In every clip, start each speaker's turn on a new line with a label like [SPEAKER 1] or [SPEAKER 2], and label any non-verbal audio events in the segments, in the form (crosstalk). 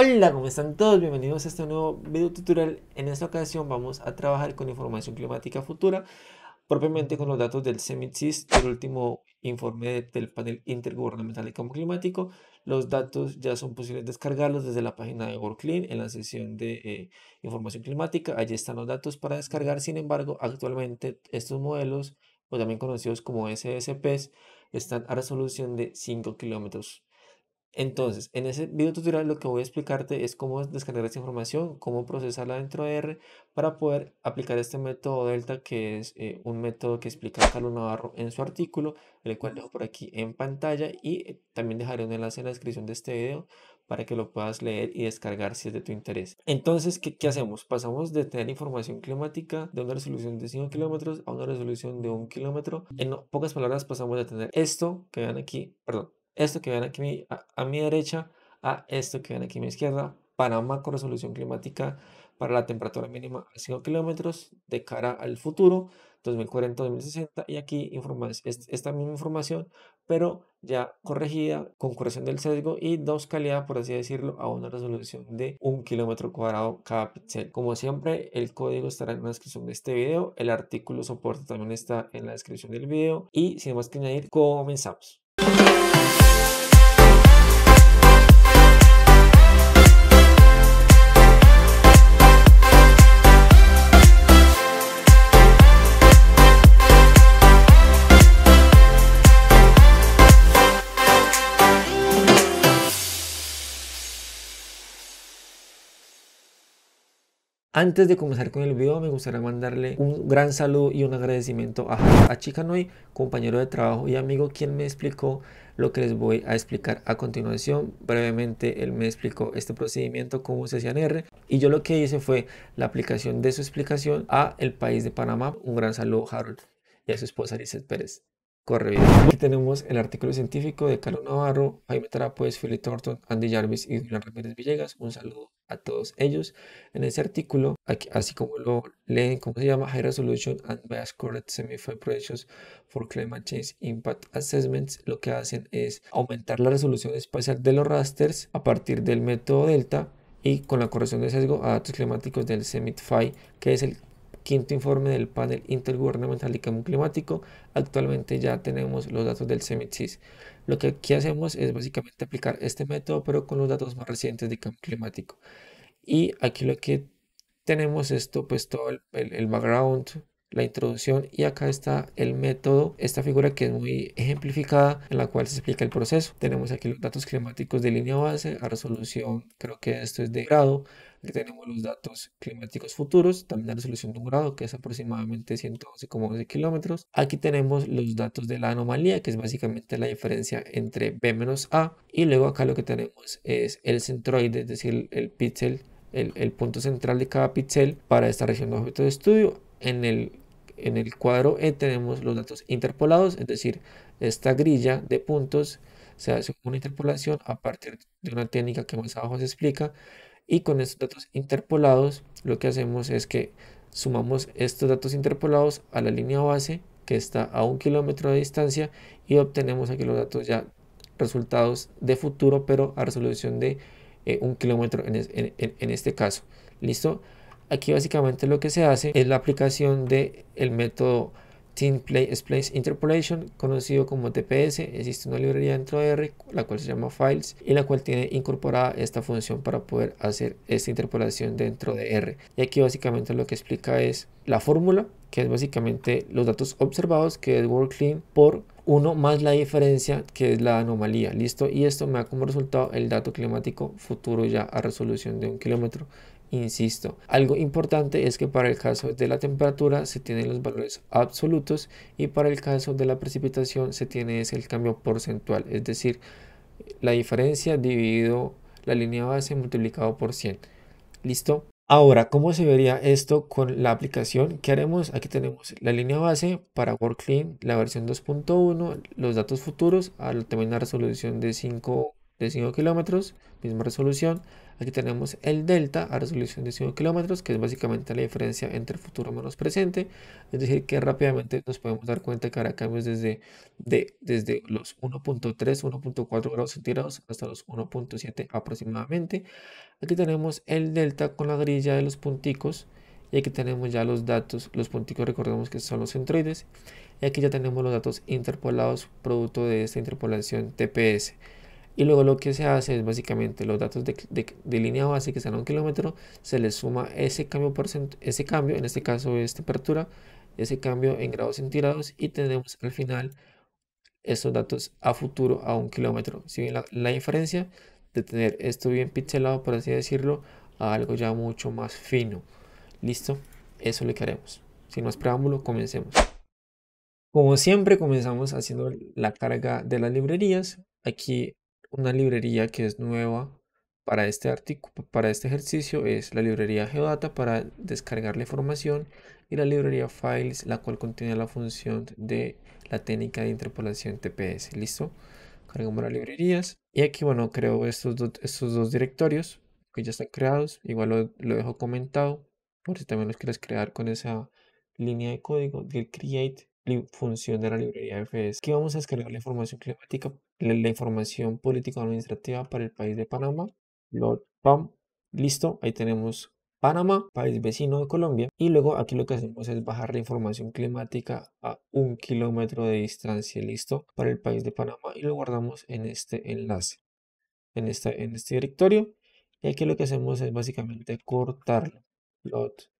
[SPEAKER 1] Hola, ¿cómo están todos? Bienvenidos a este nuevo video tutorial. En esta ocasión vamos a trabajar con información climática futura, propiamente con los datos del CEMITSIS, el último informe del panel intergubernamental de cambio climático. Los datos ya son posibles descargarlos desde la página de WorkClean en la sección de eh, información climática. Allí están los datos para descargar. Sin embargo, actualmente estos modelos, o también conocidos como SSPs, están a resolución de 5 kilómetros entonces, en ese video tutorial lo que voy a explicarte es cómo descargar esta información, cómo procesarla dentro de R para poder aplicar este método delta que es eh, un método que explica Carlos Navarro en su artículo, el cual dejo por aquí en pantalla y eh, también dejaré un enlace en la descripción de este video para que lo puedas leer y descargar si es de tu interés. Entonces, ¿qué, qué hacemos? Pasamos de tener información climática de una resolución de 5 kilómetros a una resolución de 1 kilómetro. En pocas palabras, pasamos de tener esto que vean aquí, perdón, esto que ven aquí a, mi derecha a esto que ven aquí a mi izquierda para macro resolución climática para la temperatura mínima a 5 kilómetros de cara al futuro 2040-2060 y aquí esta misma información pero ya corregida con corrección del sesgo y dos calidad por así decirlo a una resolución de un kilómetro cuadrado cada píxel como siempre el código estará en la descripción de este video el artículo soporte también está en la descripción del video y sin más que añadir comenzamos Antes de comenzar con el video, me gustaría mandarle un gran saludo y un agradecimiento a, Chicanoy, compañero de trabajo y amigo, quien me explicó lo que les voy a explicar a continuación. Brevemente, él me explicó este procedimiento, cómo se hacía R, y yo lo que hice fue la aplicación de su explicación a el país de Panamá. Un gran saludo, Harold, y a su esposa, Lizeth Pérez. Corre bien! Aquí tenemos el artículo científico de Carlos Navarro, Jaime pues Philip Thornton, Andy Jarvis y Julián Ramírez Villegas. Un saludo a todos ellos. En ese artículo, así como lo leen, ¿cómo se llama? High Resolution and Bias Correct semi Projections for Climate Change Impact Assessments, lo que hacen es aumentar la resolución espacial de los rasters a partir del método delta y con la corrección de sesgo a datos climáticos del semi que es el quinto informe del panel intergubernamental de cambio climático. Actualmente ya tenemos los datos del CEMITSIS. Lo que aquí hacemos es básicamente aplicar este método, pero con los datos más recientes de cambio climático. Y aquí lo que tenemos esto, pues todo el, el background, la introducción y acá está el método, esta figura que es muy ejemplificada en la cual se explica el proceso. Tenemos aquí los datos climáticos de línea base a resolución, creo que esto es de grado, Aquí tenemos los datos climáticos futuros, también la resolución de un grado, que es aproximadamente 111,11 kilómetros. Aquí tenemos los datos de la anomalía, que es básicamente la diferencia entre B-A. menos Y luego acá lo que tenemos es el centroide, es decir, el píxel, el, punto central de cada píxel para esta región de objeto de estudio. En el en el cuadro E tenemos los datos interpolados, es decir, esta grilla de puntos se hace una interpolación a partir de una técnica que más abajo se explica y con estos datos interpolados lo que hacemos es que sumamos estos datos interpolados a la línea base que está a un kilómetro de distancia y obtenemos aquí los datos ya resultados de futuro pero a resolución de eh, un kilómetro en, este caso listo aquí básicamente lo que se hace es la aplicación del el método Thin Space Interpolation, conocido como TPS. Existe una librería dentro de R, la cual se llama Files, y la cual tiene incorporada esta función para poder hacer esta interpolación dentro de R. Y aquí básicamente lo que explica es la fórmula, que es básicamente los datos observados, que es World clean por 1 más la diferencia que es la anomalía, listo, y esto me da como resultado el dato climático futuro ya a resolución de un kilómetro. Insisto, algo importante es que para el caso de la temperatura se tienen los valores absolutos y para el caso de la precipitación se tiene el cambio porcentual, es decir, la diferencia dividido la línea base multiplicado por 100. ¿Listo? Ahora, ¿cómo se vería esto con la aplicación? ¿Qué haremos? Aquí tenemos la línea base para WorkClean, la versión 2.1, los datos futuros, también una resolución de 5, de 5 kilómetros, misma resolución. Aquí tenemos el delta a resolución de 5 kilómetros, que es básicamente la diferencia entre futuro menos presente. Es decir, que rápidamente nos podemos dar cuenta que habrá cambios desde, de, desde los 1.3, 1.4 grados centígrados hasta los 1.7 aproximadamente. Aquí tenemos el delta con la grilla de los punticos. Y aquí tenemos ya los datos, los punticos recordemos que son los centroides. Y aquí ya tenemos los datos interpolados producto de esta interpolación TPS. Y luego lo que se hace es básicamente los datos de, de, línea base que están a un kilómetro, se les suma ese cambio, por ese cambio, en este caso es temperatura, ese cambio en grados centígrados y tenemos al final estos datos a futuro a un kilómetro. Si bien la, inferencia diferencia de tener esto bien pixelado, por así decirlo, a algo ya mucho más fino. ¿Listo? Eso lo queremos si Sin más preámbulo, comencemos. Como siempre, comenzamos haciendo la carga de las librerías. Aquí una librería que es nueva para este artículo, para este ejercicio es la librería Geodata para descargar la información y la librería Files, la cual contiene la función de la técnica de interpolación TPS. ¿Listo? Cargamos las librerías. Y aquí, bueno, creo estos, estos dos directorios que ya están creados. Igual lo, lo dejo comentado por si también los quieres crear con esa línea de código del create función de la librería FS, que vamos a descargar la información climática, la, información política administrativa para el país de Panamá, lot listo, ahí tenemos Panamá, país vecino de Colombia, y luego aquí lo que hacemos es bajar la información climática a un kilómetro de distancia, listo, para el país de Panamá, y lo guardamos en este enlace, en este, en este directorio, y aquí lo que hacemos es básicamente cortarlo, lot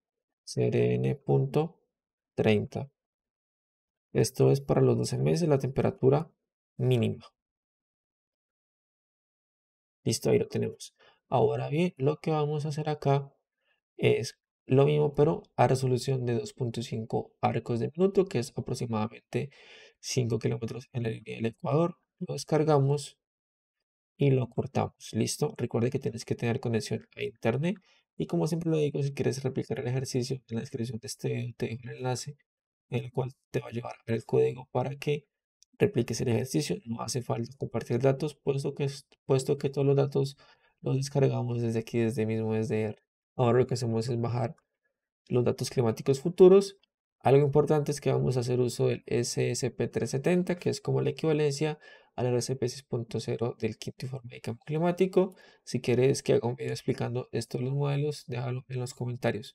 [SPEAKER 1] cdn.30 esto es para los 12 meses la temperatura mínima. Listo, ahí lo tenemos. Ahora bien, lo que vamos a hacer acá es lo mismo, pero a resolución de 2.5 arcos de minuto, que es aproximadamente 5 kilómetros en la línea del Ecuador. Lo descargamos y lo cortamos. Listo. Recuerde que tienes que tener conexión a internet. Y como siempre lo digo, si quieres replicar el ejercicio, en la descripción de este video te dejo el enlace en el cual te va a llevar el código para que repliques el ejercicio. No hace falta compartir datos, puesto que, puesto que todos los datos los descargamos desde aquí, desde mismo, desde Ahora lo que hacemos es bajar los datos climáticos futuros. Algo importante es que vamos a hacer uso del SSP370, que es como la equivalencia al RCP 6.0 del quinto informe de campo climático. Si quieres que haga un video explicando estos los modelos, déjalo en los comentarios.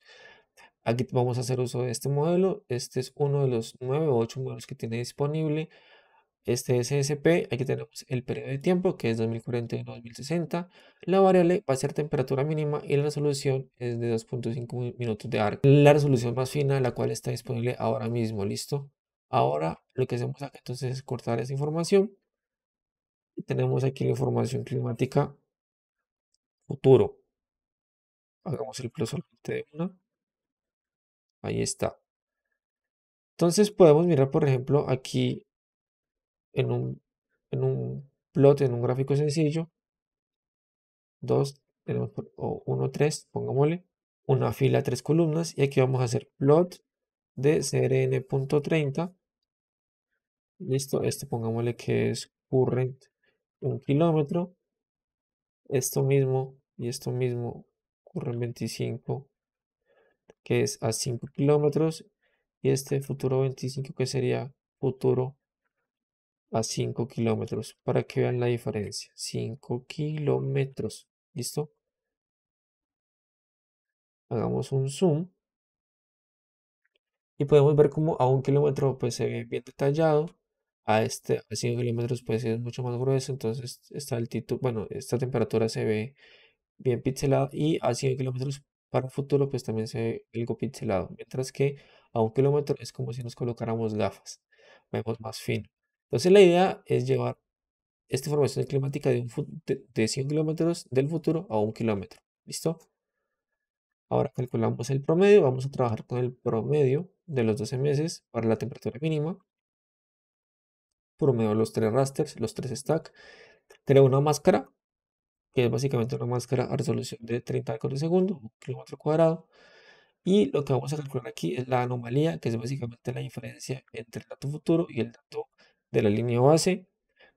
[SPEAKER 1] Aquí vamos a hacer uso de este modelo. Este es uno de los 9 o 8 modelos que tiene disponible este SSP. Aquí tenemos el periodo de tiempo que es 2041-2060. La variable va a ser temperatura mínima y la resolución es de 2.5 minutos de arco. La resolución más fina, la cual está disponible ahora mismo. ¿Listo? Ahora lo que hacemos entonces es cortar esa información. Tenemos aquí la información climática futuro. Hagamos el plus solamente de una. Ahí está. Entonces podemos mirar, por ejemplo, aquí en un, en un plot, en un gráfico sencillo, 2, 1, 3, pongámosle, una fila, tres columnas, y aquí vamos a hacer plot de crn.30. Listo, esto pongámosle que es current un kilómetro, esto mismo y esto mismo current 25 que es a 5 kilómetros, y este futuro 25 que sería futuro a 5 kilómetros, para que vean la diferencia. 5 kilómetros, ¿listo? Hagamos un zoom. Y podemos ver como a un kilómetro pues se ve bien detallado. A este a 5 kilómetros pues es mucho más grueso. Entonces esta altitud, bueno, esta temperatura se ve bien pixelada. Y a 5 kilómetros para futuro pues también se ve algo pincelado, mientras que a un kilómetro es como si nos colocáramos gafas, vemos más fino. Entonces la idea es llevar esta información climática de, un de, 100 kilómetros del futuro a un kilómetro. ¿Listo? Ahora calculamos el promedio, vamos a trabajar con el promedio de los 12 meses para la temperatura mínima. Promedio los tres rasters, los tres stack. Creo una máscara que es básicamente una máscara a resolución de 30 arcos de segundo, un kilómetro cuadrado. Y lo que vamos a calcular aquí es la anomalía, que es básicamente la diferencia entre el dato futuro y el dato de la línea base.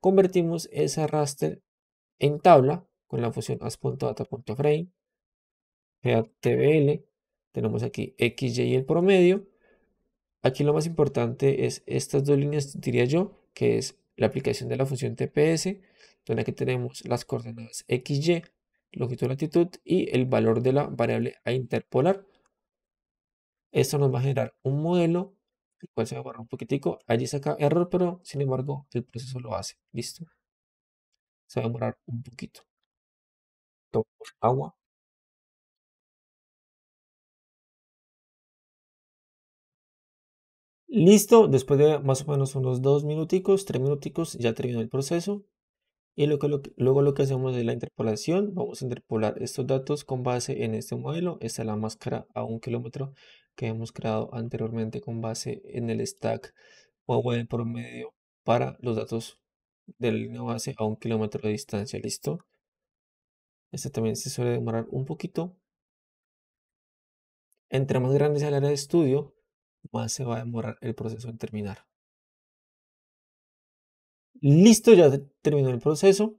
[SPEAKER 1] Convertimos ese raster en tabla con la función as.data.frame, PATBL. tenemos aquí y y el promedio. Aquí lo más importante es estas dos líneas, diría yo, que es la aplicación de la función TPS entonces aquí tenemos las coordenadas x, XY, longitud, latitud y el valor de la variable a interpolar. Esto nos va a generar un modelo, el cual se va a borrar un poquitico. Allí saca error, pero sin embargo el proceso lo hace. ¿Listo? Se va a demorar un poquito. Tomamos agua. Listo, después de más o menos unos dos minuticos, tres minuticos, ya terminó el proceso. Y luego lo, que, hacemos es la interpolación. Vamos a interpolar estos datos con base en este modelo. Esta es la máscara a un kilómetro que hemos creado anteriormente con base en el stack o web promedio para los datos de la línea base a un kilómetro de distancia. ¿Listo? Este también se suele demorar un poquito. Entre más grande sea el área de estudio, más se va a demorar el proceso en terminar. Listo, ya terminó el proceso.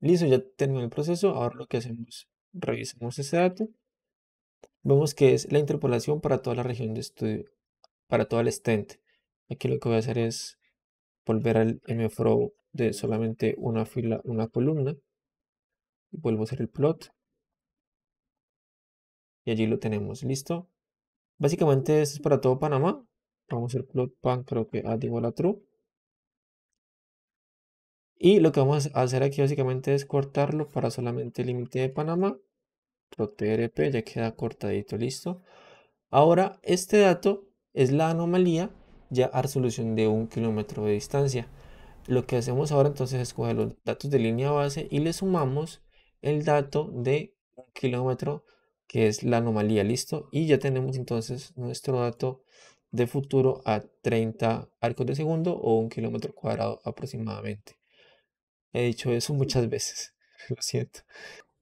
[SPEAKER 1] Listo, ya terminó el proceso. Ahora lo que hacemos, revisamos ese dato. Vemos que es la interpolación para toda la región de estudio, para toda la estente. Aquí lo que voy a hacer es volver al MFRO de solamente una fila, una columna. Vuelvo a hacer el plot. Y allí lo tenemos, listo. Básicamente esto es para todo Panamá. Vamos a hacer plot pan, creo que add igual a true. Y lo que vamos a hacer aquí básicamente es cortarlo para solamente el límite de Panamá. .trp, ya queda cortadito, listo. Ahora este dato es la anomalía ya a resolución de un kilómetro de distancia. Lo que hacemos ahora entonces es coger los datos de línea base y le sumamos el dato de un kilómetro que es la anomalía, listo. Y ya tenemos entonces nuestro dato de futuro a 30 arcos de segundo o un kilómetro cuadrado aproximadamente. He dicho eso muchas veces, (laughs) lo siento.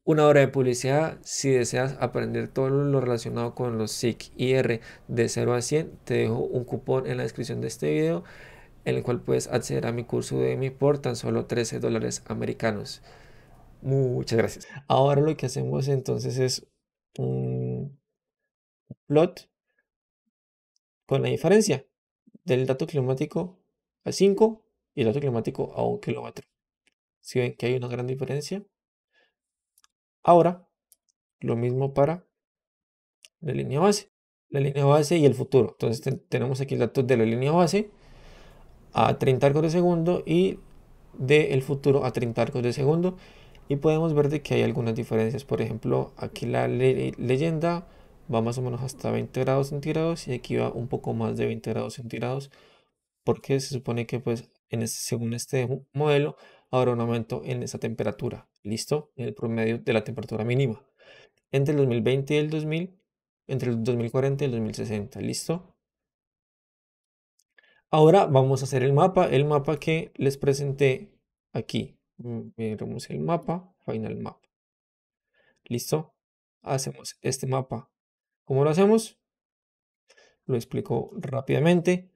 [SPEAKER 1] Una hora de publicidad, si deseas aprender todo lo relacionado con los SIC IR de 0 a 100, te dejo un cupón en la descripción de este video en el cual puedes acceder a mi curso de mi por tan solo 13 dólares americanos. Muchas gracias. Ahora lo que hacemos entonces es un plot con la diferencia del dato climático a 5 y el dato climático a 1 kilómetro. Si ven que hay una gran diferencia. Ahora, lo mismo para la línea base. La línea base y el futuro. Entonces tenemos aquí el datos de la línea base a 30 arcos de segundo y del futuro a 30 arcos de segundo. Y podemos ver de que hay algunas diferencias. Por ejemplo, aquí la leyenda va más o menos hasta 20 grados centígrados y aquí va un poco más de 20 grados centígrados porque se supone que pues en según este modelo ahora un aumento en esa temperatura, ¿listo? En el promedio de la temperatura mínima. Entre el 2020 y el 2000, entre el 2040 y el 2060, ¿listo? Ahora vamos a hacer el mapa, el mapa que les presenté aquí. vemos mm, el mapa, final map. ¿Listo? Hacemos este mapa. ¿Cómo lo hacemos? Lo explico rápidamente.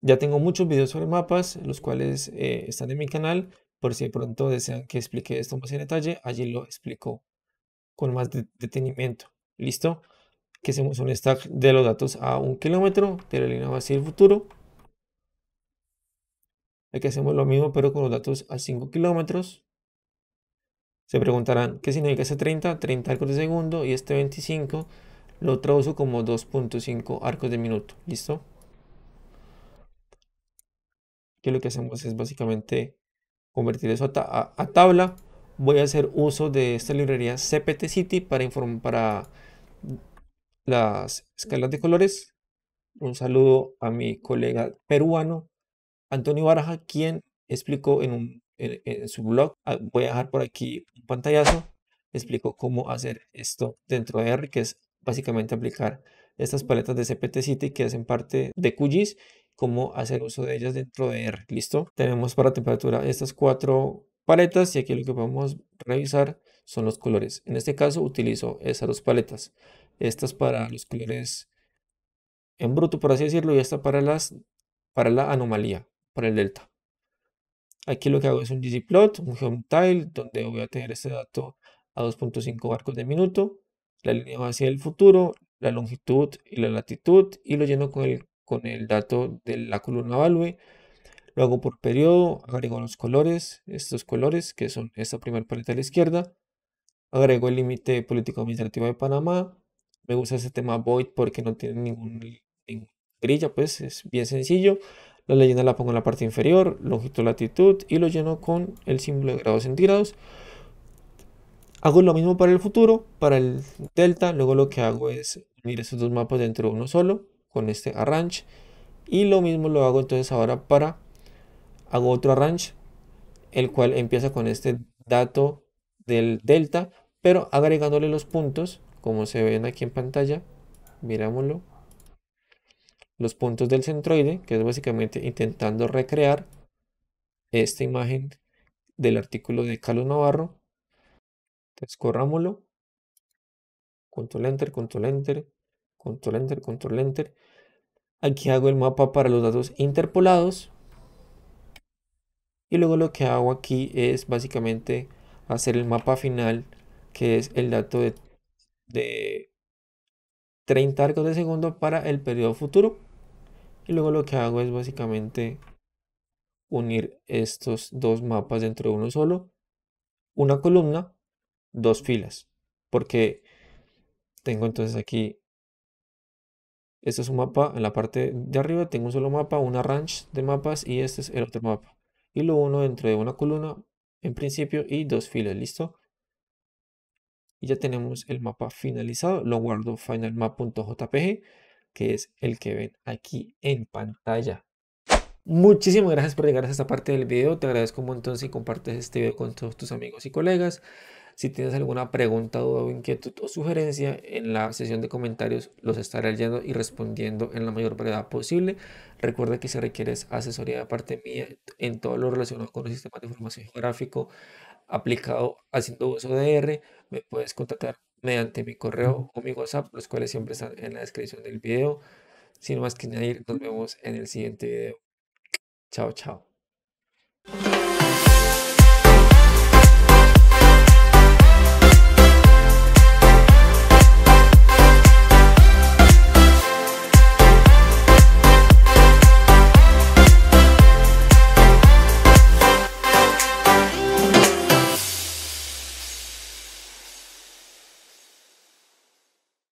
[SPEAKER 1] Ya tengo muchos videos sobre mapas, los cuales eh, están en mi canal. Por si de pronto desean que explique esto más en detalle, allí lo explico con más detenimiento. ¿Listo? Que hacemos un stack de los datos a un kilómetro de la línea vacía el futuro. Aquí hacemos lo mismo pero con los datos a 5 kilómetros. Se preguntarán qué significa ese 30, 30 arcos de segundo y este 25 lo traduzco como 2.5 arcos de minuto. ¿Listo? Que lo que hacemos es básicamente convertir eso a, tabla. Voy a hacer uso de esta librería CPT City para, para las escalas de colores. Un saludo a mi colega peruano Antonio Baraja, quien explicó en, un, en, su blog, ah, voy a dejar por aquí un pantallazo, explicó cómo hacer esto dentro de R, que es básicamente aplicar estas paletas de CPT City que hacen parte de QGIS cómo hacer uso de ellas dentro de R. ¿Listo? Tenemos para temperatura estas cuatro paletas y aquí lo que podemos revisar son los colores. En este caso utilizo esas dos paletas. Estas para los colores en bruto, por así decirlo, y esta para, las, para la anomalía, para el delta. Aquí lo que hago es un ggplot, un tile donde voy a tener este dato a 2.5 barcos de minuto, la línea va hacia el futuro, la longitud y la latitud, y lo lleno con el con el dato de la columna value. Lo hago por periodo, agrego los colores, estos colores que son esta primera paleta de la izquierda. Agrego el límite político administrativo de Panamá. Me gusta este tema void porque no tiene ninguna grilla, pues es bien sencillo. La leyenda la pongo en la parte inferior, longitud, latitud y lo lleno con el símbolo de grados centígrados. Hago lo mismo para el futuro, para el delta, luego lo que hago es unir esos dos mapas dentro de uno solo con este arrange y lo mismo lo hago entonces ahora para hago otro arrange el cual empieza con este dato del delta pero agregándole los puntos como se ven aquí en pantalla mirámoslo los puntos del centroide que es básicamente intentando recrear esta imagen del artículo de Carlos Navarro entonces corrámoslo control enter control enter control enter control enter Aquí hago el mapa para los datos interpolados. Y luego lo que hago aquí es básicamente hacer el mapa final, que es el dato de, de 30 arcos de segundo para el periodo futuro. Y luego lo que hago es básicamente unir estos dos mapas dentro de uno solo. Una columna, dos filas. Porque tengo entonces aquí este es un mapa, en la parte de arriba tengo un solo mapa, una ranch de mapas y este es el otro mapa. Y lo uno dentro de una columna en principio y dos filas, ¿listo? Y ya tenemos el mapa finalizado, lo guardo finalmap.jpg, que es el que ven aquí en pantalla. Muchísimas gracias por llegar a esta parte del video, te agradezco un montón si compartes este video con todos tus amigos y colegas. Si tienes alguna pregunta, duda o inquietud o sugerencia, en la sesión de comentarios los estaré leyendo y respondiendo en la mayor brevedad posible. Recuerda que si requieres asesoría de parte mía en todo lo relacionado con los sistemas de formación geográfico aplicado haciendo uso de R, me puedes contactar mediante mi correo o mi WhatsApp, los cuales siempre están en la descripción del video. Sin más que añadir, nos vemos en el siguiente video. Chao, chao.